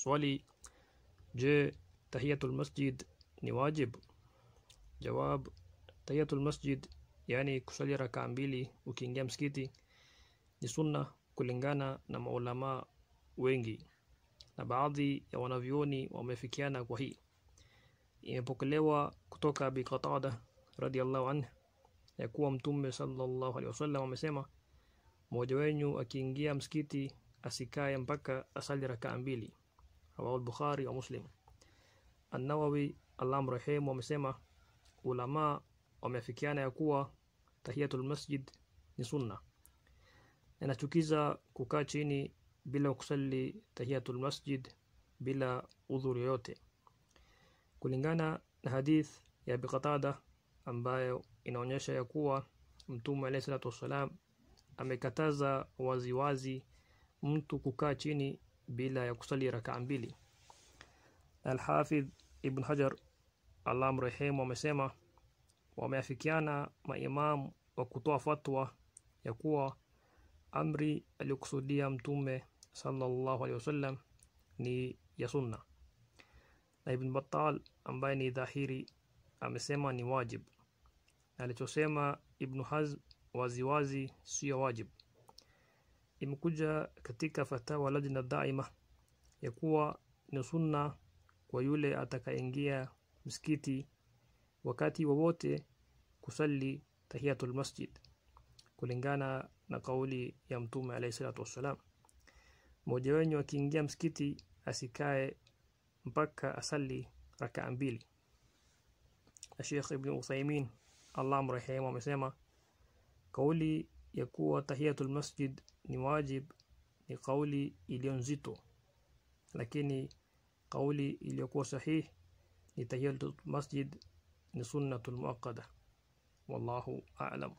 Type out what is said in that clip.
Swali, je, tahiyatul masjid ni wajib? Jawab, tahiyatul masjid, yani kusali rakaa mbili ukiingia msikiti, ni sunna kulingana na maulamaa wengi, na baadhi ya wanavyoni wamefikiana kwa hii. Imepokelewa kutoka Abi Qatada radhiallahu anhu ya kuwa Mtume sallallahu alaihi wasallam amesema, mmoja wenyu akiingia msikiti asikae mpaka asali rakaa mbili rawahu al-Bukhari wa Muslim. An-Nawawi Allah mrehemu amesema ulama wameafikiana ya kuwa tahiyatul masjid ni sunna. Inachukiza kukaa chini bila kusali tahiyatul masjid bila udhur yoyote, kulingana na hadith ya Abi Qatada ambayo inaonyesha ya kuwa Mtume alayhi salatu wasalam amekataza waziwazi mtu kukaa chini bila ya kusali rakaa mbili. al Ibn Hajar Allah mrehemu amesema wameafikiana maimamu wa kutoa fatwa ya kuwa amri aliyokusudia Mtume sallallahu alaihi wasallam ni ya sunna, na Ibn Battal ambaye ni dhahiri amesema ni wajib, na alichosema Ibn Hazm waziwazi sio wajib imekuja katika fatawa lajna daima ya kuwa ni sunna kwa yule atakayeingia msikiti wakati wowote kusali tahiyatul masjid kulingana na kauli ya mtume alayhi salatu wassalam mmoja wenyu akiingia msikiti asikae mpaka asali rakaa mbili na Sheikh Ibn Uthaymeen Allah mrehemu amesema kauli ya kuwa tahiyatul masjid ni wajib ni kauli iliyo nzito lakini kauli iliyokuwa sahih ni tahiyatul masjid ni sunnatul muakkada wallahu a'lam